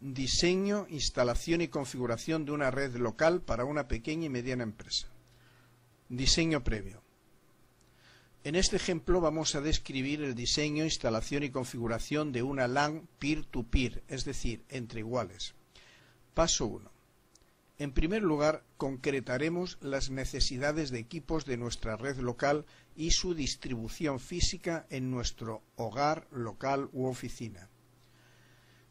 diseño, instalación y configuración de una red local para una pequeña y mediana empresa. Diseño previo. En este ejemplo vamos a describir el diseño, instalación y configuración de una LAN peer-to-peer, es decir, entre iguales. Paso 1. En primer lugar, concretaremos las necesidades de equipos de nuestra red local y su distribución física en nuestro hogar, local u oficina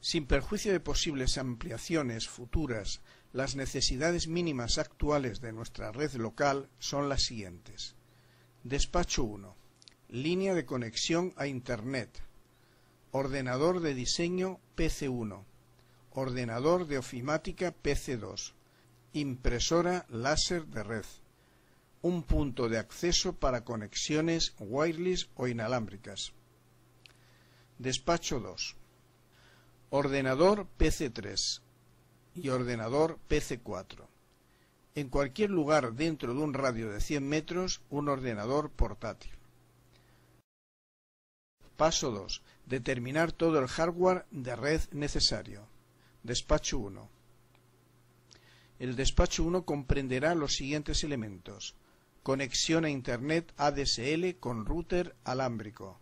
sin perjuicio de posibles ampliaciones futuras, las necesidades mínimas actuales de nuestra red local son las siguientes. Despacho 1. Línea de conexión a Internet. Ordenador de diseño PC1. Ordenador de ofimática PC2. Impresora láser de red. Un punto de acceso para conexiones wireless o inalámbricas. Despacho 2 ordenador PC3 y ordenador PC4. En cualquier lugar dentro de un radio de 100 metros, un ordenador portátil. Paso 2. Determinar todo el hardware de red necesario. Despacho 1. El despacho 1 comprenderá los siguientes elementos. Conexión a Internet ADSL con router alámbrico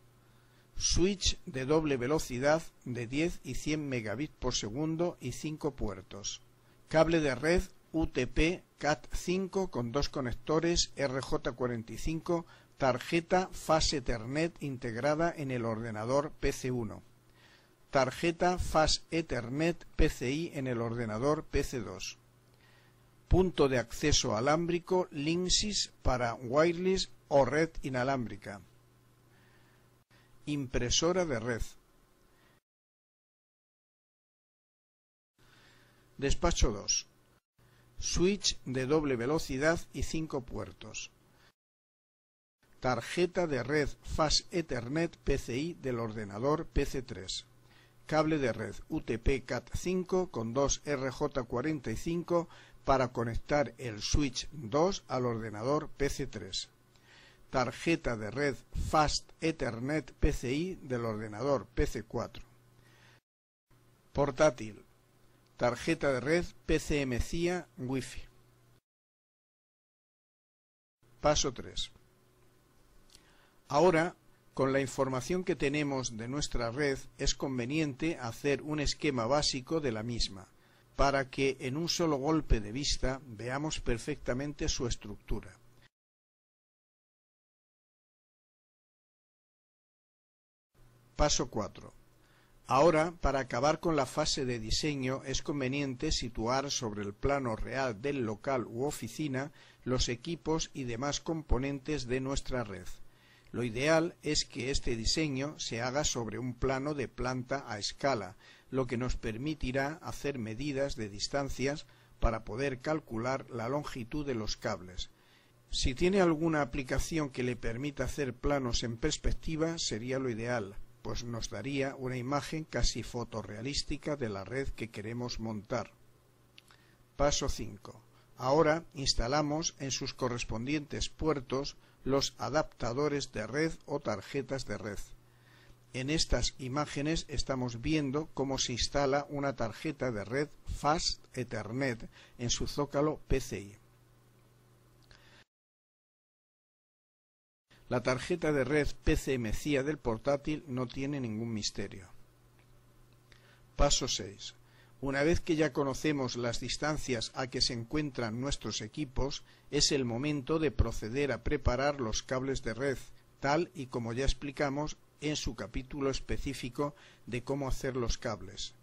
switch de doble velocidad de 10 y 100 megabits por segundo y 5 puertos, cable de red UTP CAT5 con dos conectores RJ45, tarjeta Fast Ethernet integrada en el ordenador PC1, tarjeta Fast Ethernet PCI en el ordenador PC2, punto de acceso alámbrico Linksys para wireless o red inalámbrica impresora de red. Despacho 2. Switch de doble velocidad y 5 puertos. Tarjeta de red Fast Ethernet PCI del ordenador PC3. Cable de red UTP CAT5 con 2 RJ45 para conectar el switch 2 al ordenador PC3 tarjeta de red Fast Ethernet PCI del ordenador PC4. Portátil. Tarjeta de red PCMCIA Wi-Fi. Paso 3. Ahora, con la información que tenemos de nuestra red, es conveniente hacer un esquema básico de la misma, para que en un solo golpe de vista veamos perfectamente su estructura. Paso 4. Ahora, para acabar con la fase de diseño, es conveniente situar sobre el plano real del local u oficina los equipos y demás componentes de nuestra red. Lo ideal es que este diseño se haga sobre un plano de planta a escala, lo que nos permitirá hacer medidas de distancias para poder calcular la longitud de los cables. Si tiene alguna aplicación que le permita hacer planos en perspectiva, sería lo ideal, pues nos daría una imagen casi fotorrealística de la red que queremos montar. Paso 5. Ahora instalamos en sus correspondientes puertos los adaptadores de red o tarjetas de red. En estas imágenes estamos viendo cómo se instala una tarjeta de red Fast Ethernet en su zócalo PCI. La tarjeta de red PCMCIA del portátil no tiene ningún misterio. Paso 6. Una vez que ya conocemos las distancias a que se encuentran nuestros equipos, es el momento de proceder a preparar los cables de red, tal y como ya explicamos en su capítulo específico de cómo hacer los cables.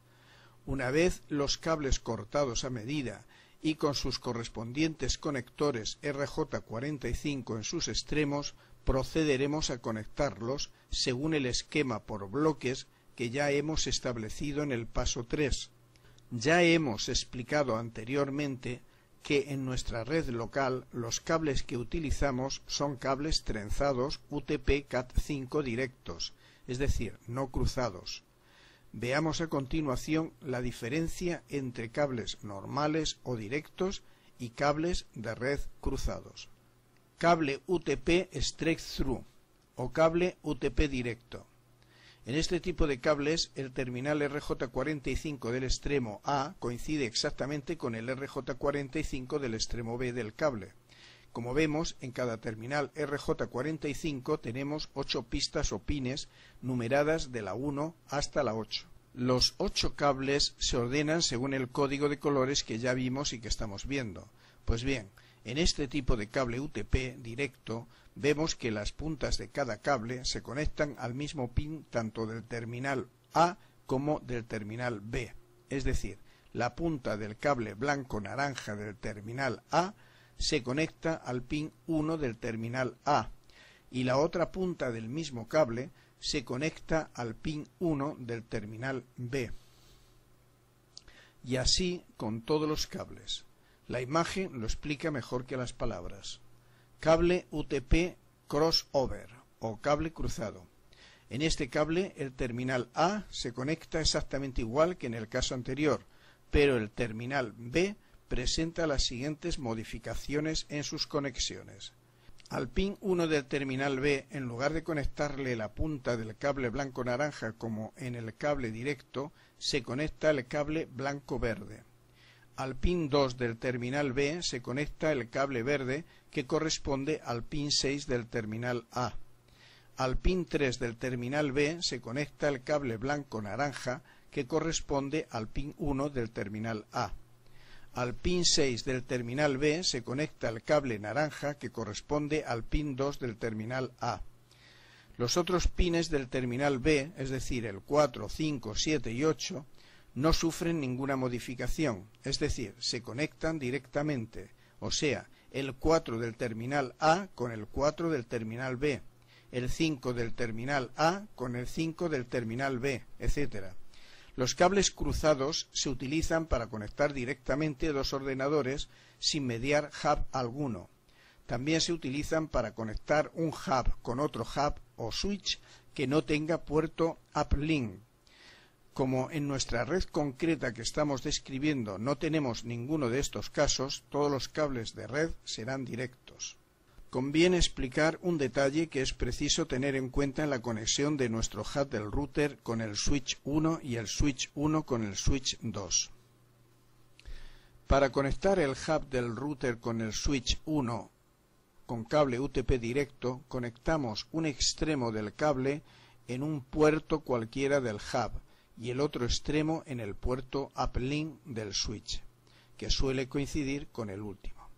Una vez los cables cortados a medida y con sus correspondientes conectores RJ45 en sus extremos, procederemos a conectarlos según el esquema por bloques que ya hemos establecido en el paso 3. Ya hemos explicado anteriormente que en nuestra red local los cables que utilizamos son cables trenzados UTP-CAT5 directos, es decir, no cruzados. Veamos a continuación la diferencia entre cables normales o directos y cables de red cruzados. Cable UTP Straight Through o cable UTP directo. En este tipo de cables, el terminal RJ45 del extremo A coincide exactamente con el RJ45 del extremo B del cable. Como vemos, en cada terminal RJ45 tenemos 8 pistas o pines numeradas de la 1 hasta la 8. Los 8 cables se ordenan según el código de colores que ya vimos y que estamos viendo. Pues bien, en este tipo de cable UTP directo vemos que las puntas de cada cable se conectan al mismo pin tanto del terminal A como del terminal B. Es decir, la punta del cable blanco-naranja del terminal A se conecta al pin 1 del terminal A y la otra punta del mismo cable se conecta al pin 1 del terminal B. Y así con todos los cables. La imagen lo explica mejor que las palabras. Cable UTP crossover o cable cruzado. En este cable el terminal A se conecta exactamente igual que en el caso anterior, pero el terminal B presenta las siguientes modificaciones en sus conexiones. Al pin 1 del terminal B, en lugar de conectarle la punta del cable blanco-naranja como en el cable directo, se conecta el cable blanco-verde. Al pin 2 del terminal B se conecta el cable verde que corresponde al pin 6 del terminal A. Al pin 3 del terminal B se conecta el cable blanco-naranja que corresponde al pin 1 del terminal A. Al pin 6 del terminal B se conecta el cable naranja que corresponde al pin 2 del terminal A. Los otros pines del terminal B, es decir, el 4, 5, 7 y 8, no sufren ninguna modificación, es decir, se conectan directamente, o sea, el 4 del terminal A con el 4 del terminal B, el 5 del terminal A con el 5 del terminal B, etcétera. Los cables cruzados se utilizan para conectar directamente dos ordenadores sin mediar hub alguno. También se utilizan para conectar un hub con otro hub o switch que no tenga puerto uplink. Como en nuestra red concreta que estamos describiendo no tenemos ninguno de estos casos, todos los cables de red serán directos conviene explicar un detalle que es preciso tener en cuenta en la conexión de nuestro hub del router con el switch 1 y el switch 1 con el switch 2. Para conectar el hub del router con el switch 1 con cable UTP directo, conectamos un extremo del cable en un puerto cualquiera del hub y el otro extremo en el puerto uplink del switch, que suele coincidir con el último.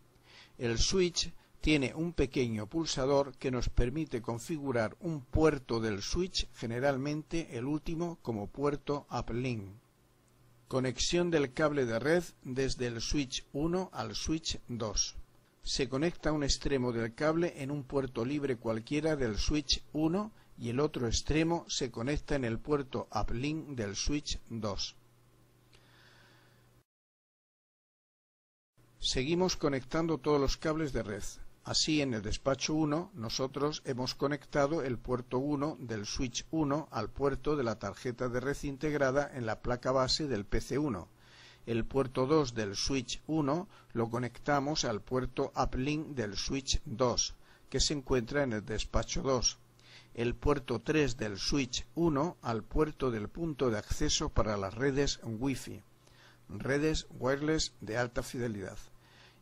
El switch tiene un pequeño pulsador que nos permite configurar un puerto del switch, generalmente el último como puerto uplink. Conexión del cable de red desde el switch 1 al switch 2. Se conecta un extremo del cable en un puerto libre cualquiera del switch 1 y el otro extremo se conecta en el puerto uplink del switch 2. Seguimos conectando todos los cables de red. Así, en el despacho 1, nosotros hemos conectado el puerto 1 del switch 1 al puerto de la tarjeta de red integrada en la placa base del PC1. El puerto 2 del switch 1 lo conectamos al puerto uplink del switch 2, que se encuentra en el despacho 2. El puerto 3 del switch 1 al puerto del punto de acceso para las redes Wi-Fi, redes wireless de alta fidelidad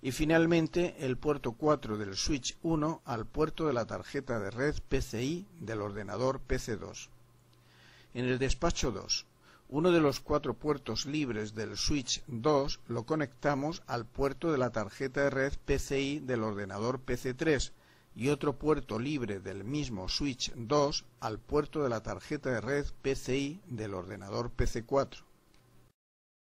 y finalmente el puerto 4 del switch 1 al puerto de la tarjeta de red PCI del ordenador PC2. En el despacho 2, uno de los cuatro puertos libres del switch 2 lo conectamos al puerto de la tarjeta de red PCI del ordenador PC3 y otro puerto libre del mismo switch 2 al puerto de la tarjeta de red PCI del ordenador PC4.